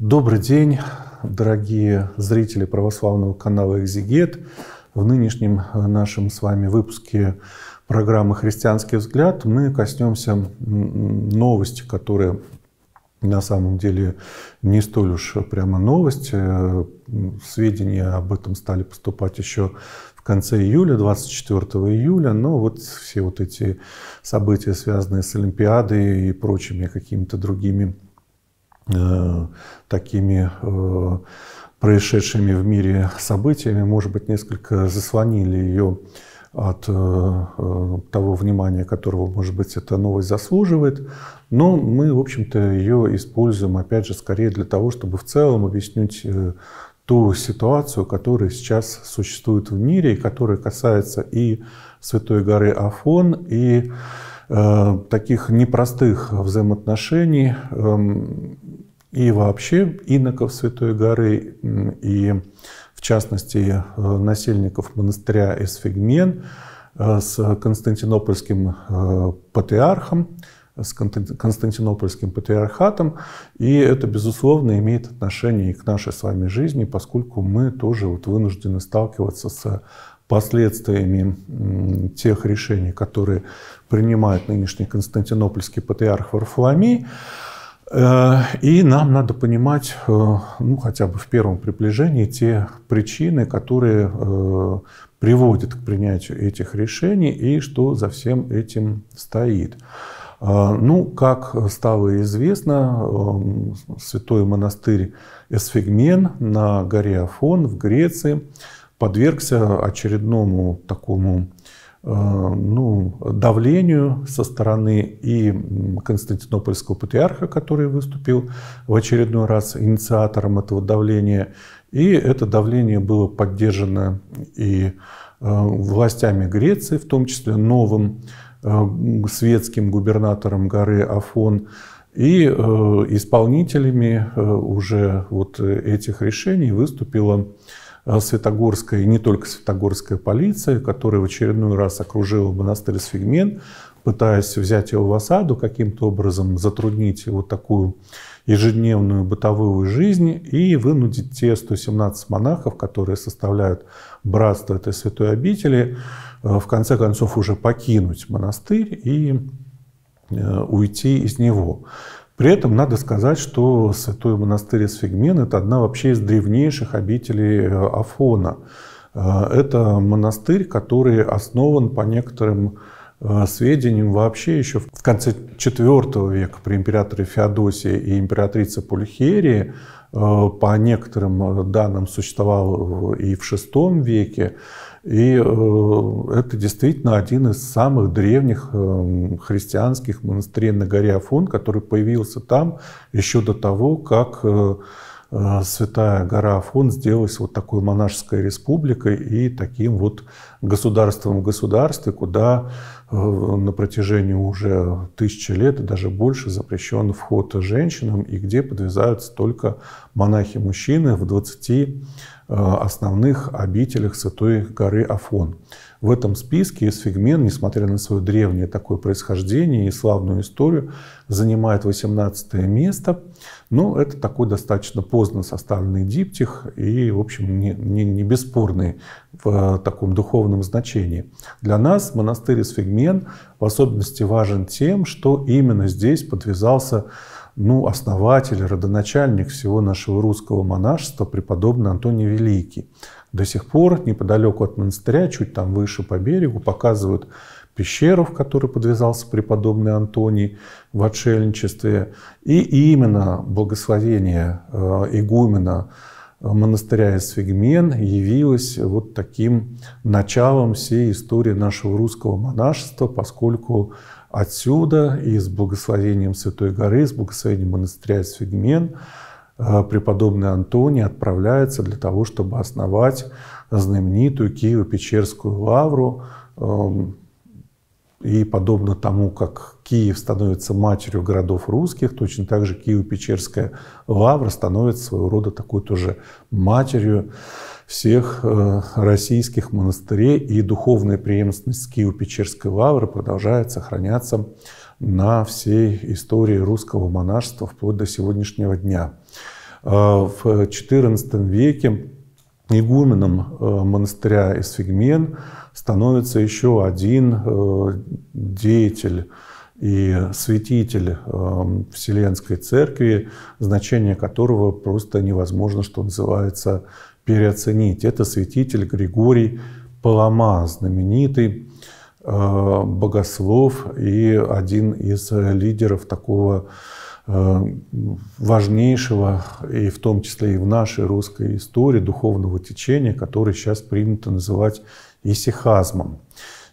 Добрый день, дорогие зрители православного канала «Экзигет». В нынешнем э, нашем с вами выпуске программы «Христианский взгляд» мы коснемся новости, которая на самом деле не столь уж прямо новость. Э, сведения об этом стали поступать еще в конце июля, 24 июля, но вот все вот эти события, связанные с Олимпиадой и прочими какими-то другими Э, такими э, происшедшими в мире событиями, может быть, несколько заслонили ее от э, того внимания, которого, может быть, эта новость заслуживает. Но мы, в общем-то, ее используем, опять же, скорее для того, чтобы в целом объяснить ту ситуацию, которая сейчас существует в мире, и которая касается и Святой горы Афон, и таких непростых взаимоотношений эм, и вообще иноков Святой Горы и, в частности, э, насельников монастыря Эсфигмен э, с константинопольским э, патриархом, с Константинопольским патриархатом, и это, безусловно, имеет отношение и к нашей с вами жизни, поскольку мы тоже вот вынуждены сталкиваться с последствиями тех решений, которые принимает нынешний Константинопольский патриарх Варфоломей. Э, и нам надо понимать, э, ну, хотя бы в первом приближении, те причины, которые э, приводят к принятию этих решений и что за всем этим стоит. Ну, как стало известно, святой монастырь Эсфигмен на горе Афон в Греции подвергся очередному такому Э, ну, давлению со стороны и Константинопольского патриарха, который выступил в очередной раз инициатором этого давления. И это давление было поддержано и э, властями Греции, в том числе новым э, светским губернатором горы Афон и исполнителями уже вот этих решений выступила Э, Святогорская и не только Святогорская полиция, которая в очередной раз окружила монастырь Сфигмен, пытаясь взять его в осаду, каким-то образом затруднить вот такую ежедневную бытовую жизнь и вынудить те 117 монахов, которые составляют братство этой святой обители, э, в конце концов уже покинуть монастырь и э, уйти из него. При этом надо сказать, что святой монастырь Сфигмен – это одна вообще из древнейших обителей э, Афона. Э, это монастырь, который основан по некоторым э, сведениям вообще еще в конце IV века при императоре Феодосии и императрице Пульхерии. По некоторым данным существовал и в VI веке. И э, это действительно один из самых древних э, христианских монастырей на горе Афон, который появился там еще до того, как э, Святая гора Афон сделалась вот такой монашеской республикой и таким вот государством в государстве, куда на протяжении уже тысячи лет и даже больше запрещен вход женщинам и где подвязаются только монахи-мужчины в 20 Э, основных обителях Святой горы Афон. В этом списке Сфигмен, несмотря на свое древнее такое происхождение и славную историю, занимает 18 место. Но ну, это такой достаточно поздно составленный диптих и, в общем, не, не, не бесспорный в э, таком духовном значении. Для нас монастырь Сфигмен в особенности важен тем, что именно здесь подвязался ну, основатель, родоначальник всего нашего русского монашества, преподобный Антоний Великий. До сих пор неподалеку от монастыря, чуть там выше по берегу, показывают пещеру, в которой подвязался преподобный Антоний в отшельничестве. И именно благословение э, игумена монастыря Эсфигмен явилось вот таким началом всей истории нашего русского монашества, поскольку Отсюда и с благословением Святой горы, с благословением монастыря Сфигмен э, преподобный Антоний отправляется для того, чтобы основать знаменитую Киево-Печерскую лавру, эм, и подобно тому, как Киев становится матерью городов русских, точно так же Киево-Печерская лавра становится своего рода такой тоже матерью всех э, российских монастырей, и духовная преемственность Киево-Печерской лавры продолжает сохраняться на всей истории русского монашества вплоть до сегодняшнего дня. Э, в XIV веке игуменом э, монастыря Эсфигмен – становится еще один э, деятель и святитель э, Вселенской Церкви, значение которого просто невозможно, что называется, переоценить. Это святитель Григорий Палама, знаменитый Э, богослов и один из э, лидеров такого э, важнейшего, и в том числе и в нашей русской истории, духовного течения, которое сейчас принято называть исихазмом.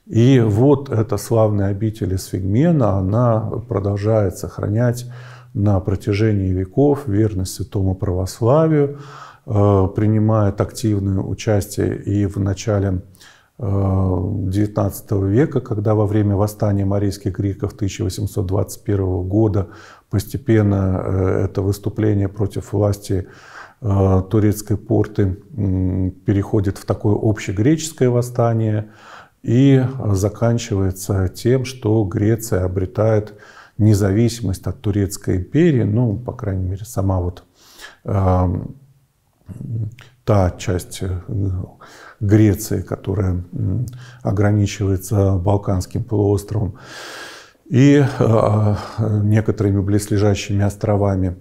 И вот эта славная обитель Сфигмена, она продолжает сохранять на протяжении веков верность святому православию, принимает активное участие и в начале XIX века, когда во время восстания марийских греков 1821 года постепенно э, это выступление против власти э, турецкой порты переходит в такое общегреческое восстание и заканчивается тем, что Греция обретает независимость от Турецкой империи, ну, по крайней мере, сама вот э, та часть э, Греции, которая ограничивается Балканским полуостровом и э, некоторыми близлежащими островами.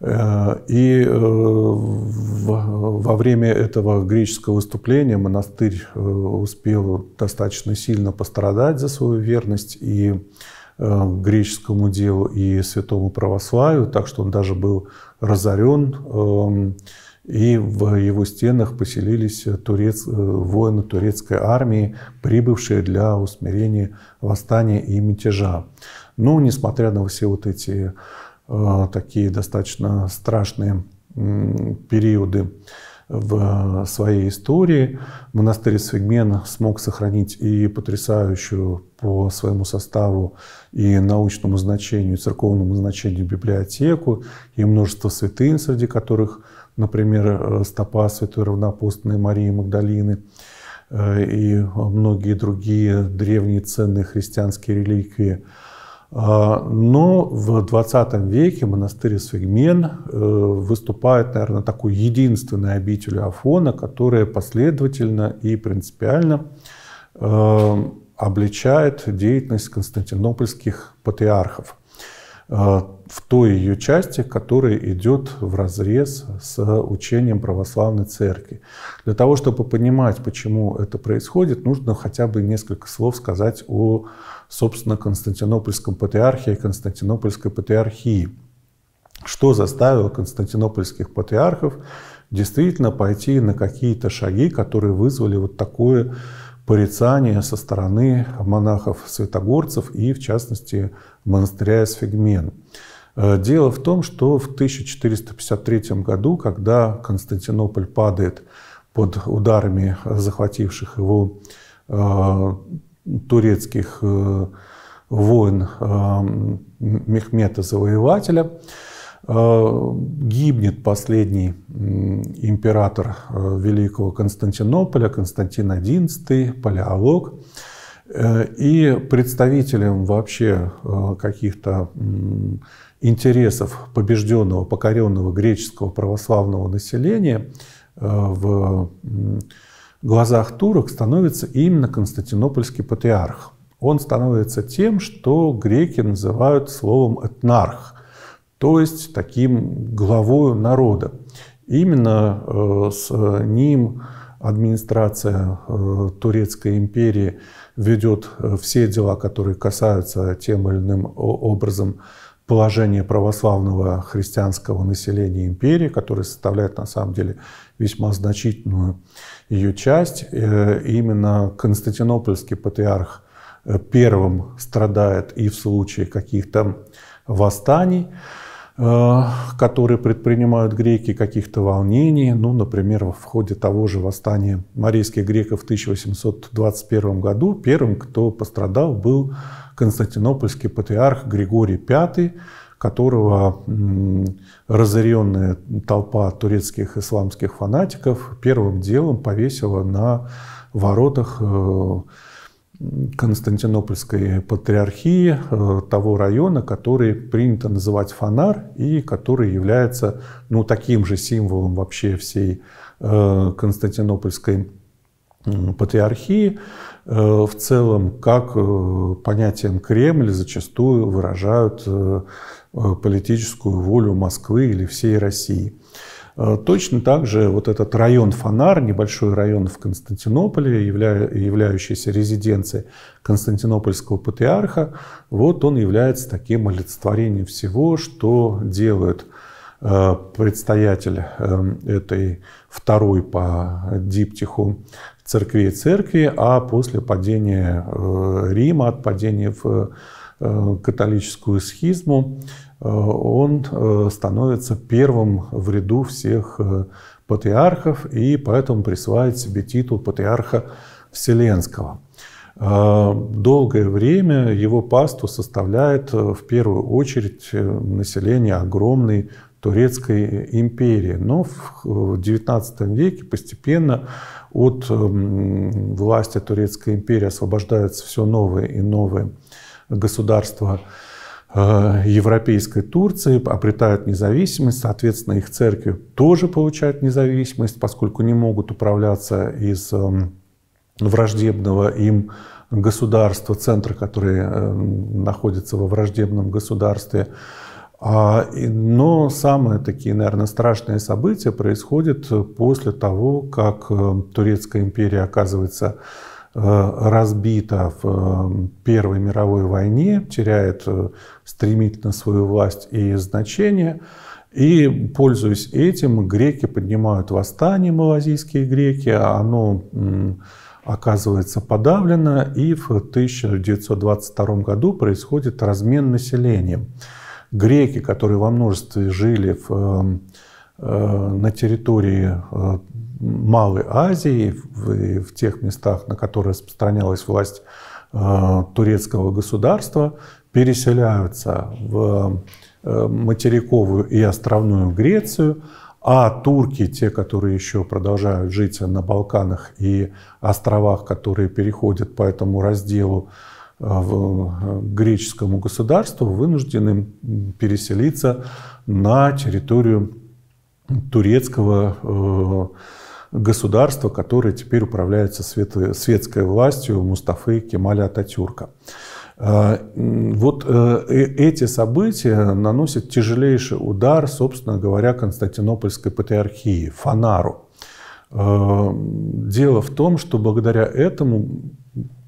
Э, и во время этого греческого выступления монастырь успел достаточно сильно пострадать за свою верность и греческому делу, и святому православию, так что он даже был разорен эм, и в его стенах поселились э, турец, э, воины турецкой армии, прибывшие для усмирения восстания и мятежа. Но, ну, несмотря на все вот эти э, такие достаточно страшные э, периоды в своей истории, монастырь Свигмен смог сохранить и потрясающую по своему составу и научному значению, и церковному значению библиотеку, и множество святынь, среди которых – например, э, стопа Святой Равнопостной Марии Магдалины э, и многие другие древние ценные христианские реликвии. А, но в 20 веке монастырь Свегмен э, выступает, наверное, такой единственной обителью Афона, которая последовательно и принципиально обличает деятельность константинопольских патриархов. Э, в той ее части, которая идет в разрез с учением православной церкви. Для того, чтобы понимать, почему это происходит, нужно хотя бы несколько слов сказать о, собственно, Константинопольском патриархе и Константинопольской патриархии. Что заставило константинопольских патриархов действительно пойти на какие-то шаги, которые вызвали вот такое порицание со стороны монахов-святогорцев и, в частности, монастыря Сфигмен. Э, дело в том, что в 1453 году, когда Константинополь падает под ударами захвативших его э, турецких э, воин Мехмета-завоевателя, гибнет последний император Великого Константинополя, Константин XI, Палеолог. Э, и представителем вообще э, каких-то интересов побежденного, покоренного греческого православного населения э, в глазах турок становится именно Константинопольский патриарх. Он становится тем, что греки называют словом «этнарх», то есть таким главою народа. Именно с ним администрация э, Турецкой империи ведет э, все дела, которые касаются тем или иным образом положения православного христианского населения империи, которое составляет на самом деле весьма значительную ее часть. И э, именно Константинопольский патриарх первым страдает и в случае каких-то восстаний. Э, которые предпринимают греки, каких-то волнений. Ну, например, в ходе того же восстания морейских греков в 1821 году первым, кто пострадал, был константинопольский патриарх Григорий V, которого разоренная толпа турецких исламских фанатиков первым делом повесила на воротах э, Константинопольской патриархии э, того района, который принято называть фонар и который является ну, таким же символом вообще всей э, Константинопольской патриархии э, в целом, как понятием Кремль зачастую выражают политическую волю Москвы или всей России. Э, точно так же вот этот район Фонар, небольшой район в Константинополе, явля, являющийся резиденцией Константинопольского патриарха, вот он является таким олицетворением всего, что делает э, предстоятель эм, этой второй по диптиху церкви и церкви, а после падения э, Рима, от падения в католическую схизму, Э, он э, становится первым в ряду всех э, патриархов и поэтому присваивает себе титул патриарха Вселенского. Долгое время его пасту составляет в первую очередь население огромной Турецкой империи. Но в XIX веке постепенно от власти Турецкой империи освобождаются все новые и новые государства Э, европейской Турции, обретают независимость, соответственно, их церкви тоже получают независимость, поскольку не могут управляться из эм, враждебного им государства, центра, который э, находится во враждебном государстве. А, но самые такие, наверное, страшные события происходят э, после того, как Турецкая империя оказывается Э, разбита в э, Первой мировой войне, теряет э, стремительно свою власть и значение. И, пользуясь этим, греки поднимают восстание, малазийские греки, а оно оказывается подавлено, и в 1922 году происходит размен населением. Греки, которые во множестве жили в, на территории Малой Азии, в, в тех местах, на которые распространялась власть э, турецкого государства, переселяются в э, материковую и островную Грецию, а турки, те, которые еще продолжают жить на Балканах и островах, которые переходят по этому разделу э, в, э, греческому государству, вынуждены переселиться на территорию турецкого э, государство, которое теперь управляется светской властью Мустафы Кемаля Ататюрка. Э, вот э, э, эти события наносят тяжелейший удар, собственно говоря, Константинопольской патриархии, Фанару. Дело в том, что благодаря этому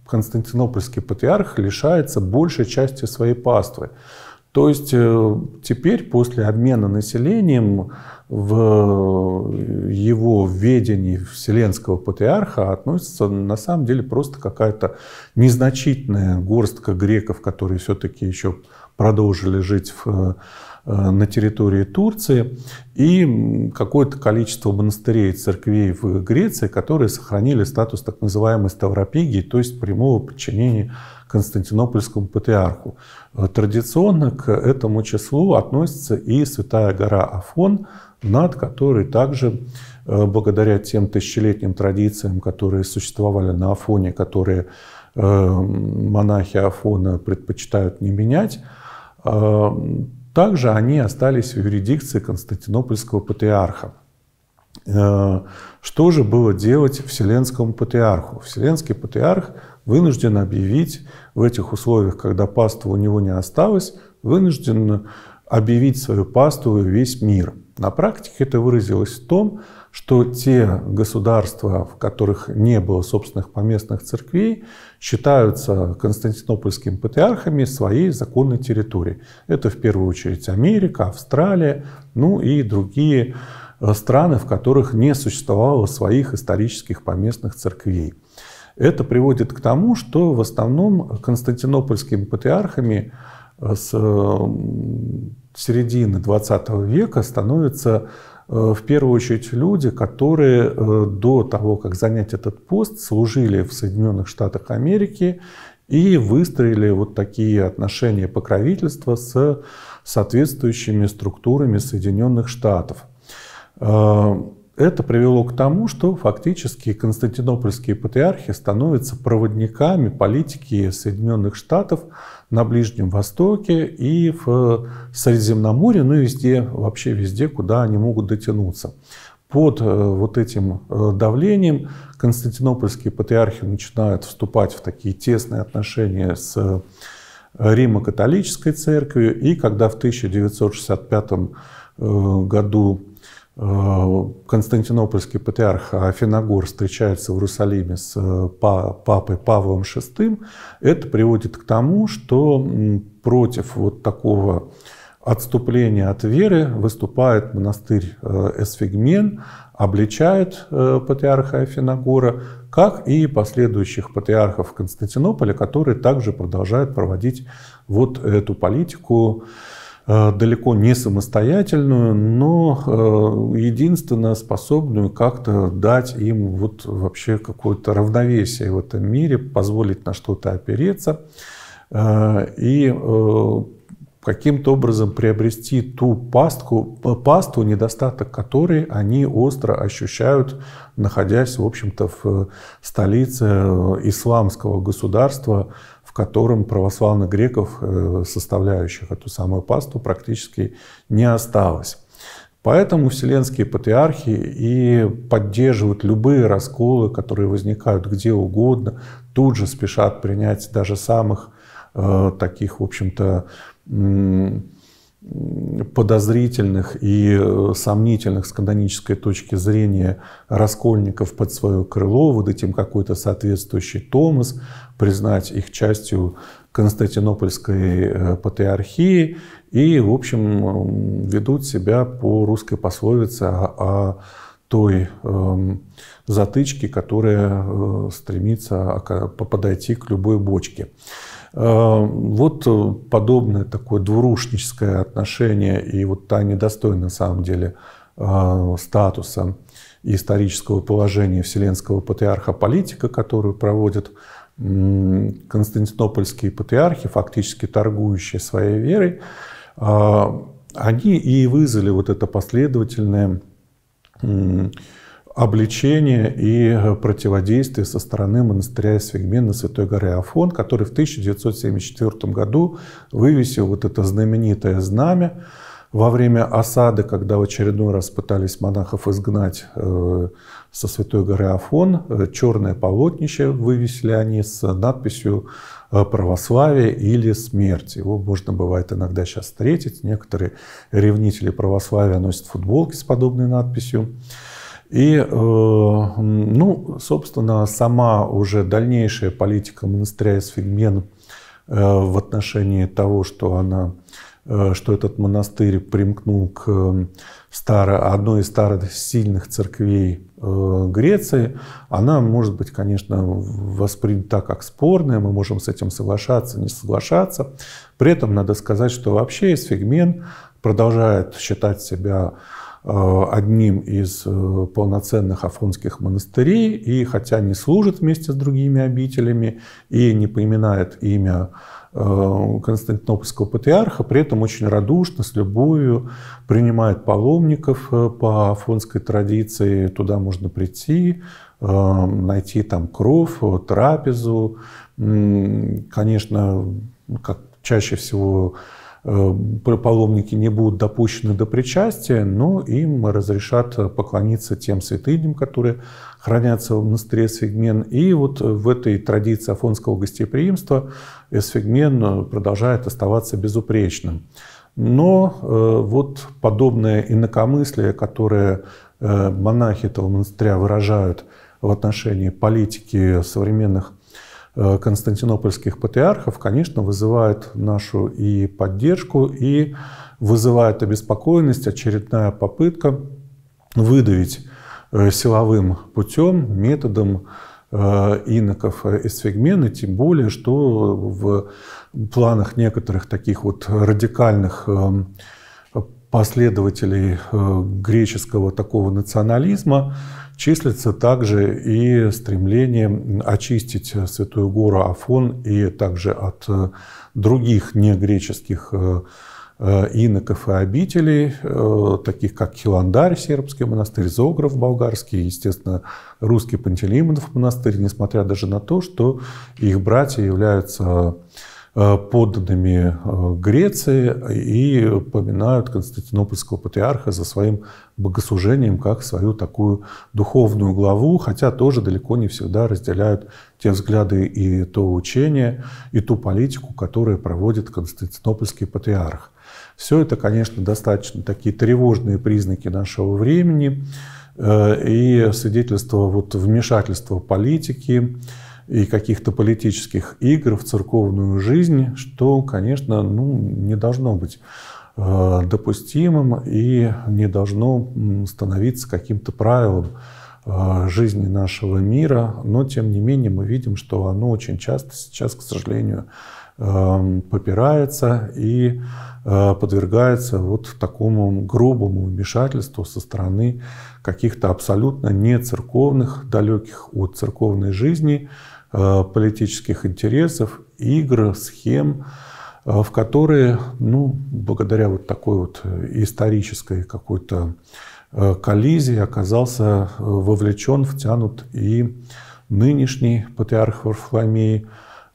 Константинопольский патриарх лишается большей части своей паствы. То есть э, теперь после обмена населением в э, его ведении вселенского патриарха относится на самом деле просто какая-то незначительная горстка греков, которые все-таки еще продолжили жить в, э, на территории Турции, и какое-то количество монастырей и церквей в Греции, которые сохранили статус так называемой ставропигии, то есть прямого подчинения Константинопольскому патриарху. Традиционно к этому числу относится и святая гора Афон, над которой также, э, благодаря тем тысячелетним традициям, которые существовали на Афоне, которые э, монахи Афона предпочитают не менять, э, также они остались в юрисдикции Константинопольского патриарха. Что же было делать Вселенскому патриарху? Вселенский патриарх – вынужден объявить в этих условиях, когда паства у него не осталось, вынужден объявить свою пасту паству весь мир. На практике это выразилось в том, что те государства, в которых не было собственных поместных церквей, считаются константинопольскими патриархами своей законной территории. Это в первую очередь Америка, Австралия, ну и другие э, страны, в которых не существовало своих исторических поместных церквей. Это приводит к тому, что в основном константинопольскими патриархами э, с э, середины XX века становятся э, в первую очередь люди, которые до того, как занять этот пост, служили в Соединенных Штатах Америки и выстроили вот такие отношения покровительства с соответствующими структурами Соединенных Штатов это привело к тому, что фактически константинопольские патриархи становятся проводниками политики Соединенных Штатов на Ближнем Востоке и в Средиземноморье, ну и везде, вообще везде, куда они могут дотянуться. Под э, вот этим э, давлением константинопольские патриархи начинают вступать в такие тесные отношения с э, Римо-католической церковью, и когда в 1965 году Э, Константинопольский патриарх Афиногор встречается в Иерусалиме с э, папой Павлом VI, это приводит к тому, что против вот такого отступления от веры выступает монастырь э, Эсфигмен, обличает патриарха Афиногора, как и последующих патриархов Константинополя, которые также продолжают проводить вот эту политику Э, далеко не самостоятельную, но э, единственно способную как-то дать им вот вообще какое-то равновесие в этом мире, позволить на что-то опереться э, и каким-то образом приобрести ту пастку, пасту, недостаток которой они остро ощущают, находясь, в общем-то, в столице исламского государства, котором православных греков, э, составляющих эту самую пасту, практически не осталось. Поэтому вселенские патриархи и поддерживают любые расколы, которые возникают где угодно, тут же спешат принять даже самых э, таких, в общем-то, м- подозрительных и э, сомнительных с канонической точки зрения раскольников под свое крыло, выдать им какой-то соответствующий томас, признать их частью Константинопольской э, патриархии и, в общем, ведут себя по русской пословице о, о той э, затычке, которая э, стремится подойти к любой бочке. Э, вот э, подобное такое двурушническое отношение и вот та недостойная на самом деле э, статуса и исторического положения вселенского патриарха-политика, которую проводят константинопольские патриархи, фактически торгующие своей верой, они и вызвали вот это последовательное обличение и э, противодействие со стороны монастыря Свигмена Святой горы Афон, который в 1974 году вывесил вот это знаменитое знамя во время осады, когда в очередной раз пытались монахов изгнать э, со Святой горы Афон, э, черное полотнище вывесили они с надписью православие или смерть. Его можно бывает иногда сейчас встретить. Некоторые ревнители православия носят футболки с подобной надписью. И, э, ну, собственно, сама уже дальнейшая политика монастыря Эсфигмен э, в отношении того, что она э, что этот монастырь примкнул к старой, одной из старых сильных церквей Греции, она может быть, конечно, воспринята как спорная, мы можем с этим соглашаться, не соглашаться. При этом надо сказать, что вообще Эсфигмен продолжает считать себя Э, одним из э, полноценных афонских монастырей, и хотя не служит вместе с другими обителями и не поиминает имя э, Константинопольского патриарха, при этом очень радушно, с любовью принимает паломников по афонской традиции. Туда можно прийти, найти там кров, трапезу. Конечно, как чаще всего Э, паломники не будут допущены до причастия, но им разрешат поклониться тем святыням, которые хранятся в монастыре Сфигмен. И вот в этой традиции афонского гостеприимства Сфигмен продолжает оставаться безупречным. Но э, вот подобное инакомыслие, которое э, монахи этого монастыря выражают в отношении политики современных Э, константинопольских патриархов, конечно, вызывает нашу и поддержку, и вызывает обеспокоенность очередная попытка выдавить э, силовым путем, методом э, иноков эсфигмены, тем более, что в планах некоторых таких вот радикальных эм, последователей э, греческого такого национализма числится также и стремление очистить Святую Гору Афон и также от э, других негреческих э, иноков и обителей, таких как Хиландарь, сербский монастырь, Зограф болгарский, естественно, русский Пантелеймонов монастырь, несмотря даже на то, что их братья являются Э, подданными э, Греции и поминают константинопольского патриарха за своим богослужением как свою такую духовную главу, хотя тоже далеко не всегда разделяют те взгляды и то учение, и ту политику, которую проводит константинопольский патриарх. Все это, конечно, достаточно такие тревожные признаки нашего времени э, и свидетельство вот вмешательства политики, и каких-то политических игр в церковную жизнь, что, конечно, ну, не должно быть э, допустимым и не должно становиться каким-то правилом э, жизни нашего мира, но тем не менее мы видим, что оно очень часто сейчас, к сожалению, э, попирается и подвергается вот такому грубому вмешательству со стороны каких-то абсолютно не церковных, далеких от церковной жизни Э, политических интересов, игр, схем, э, в которые, ну, благодаря вот такой вот исторической какой-то э, коллизии оказался вовлечен, втянут и нынешний патриарх Варфоломей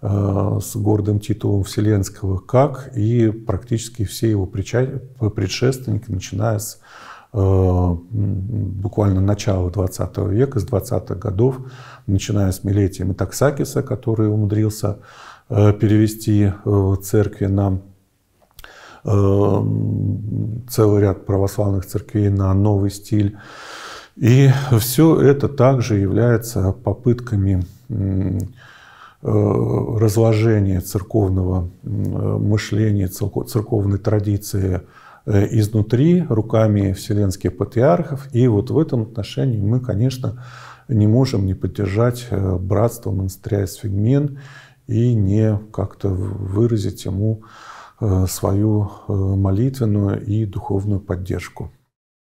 с гордым титулом Вселенского, как и практически все его предшественники, начиная с Э, буквально начала 20 века, с 20-х годов, начиная с Милетия Метаксакиса, который умудрился э, перевести э, церкви на целый ряд православных церквей на новый стиль. И все это также является попытками разложения церковного мышления, церковной традиции Э, изнутри руками вселенских патриархов. И вот в этом отношении мы, конечно, не можем не поддержать э, братство монастыря Сфигмен и не как-то выразить ему э, свою молитвенную и духовную поддержку.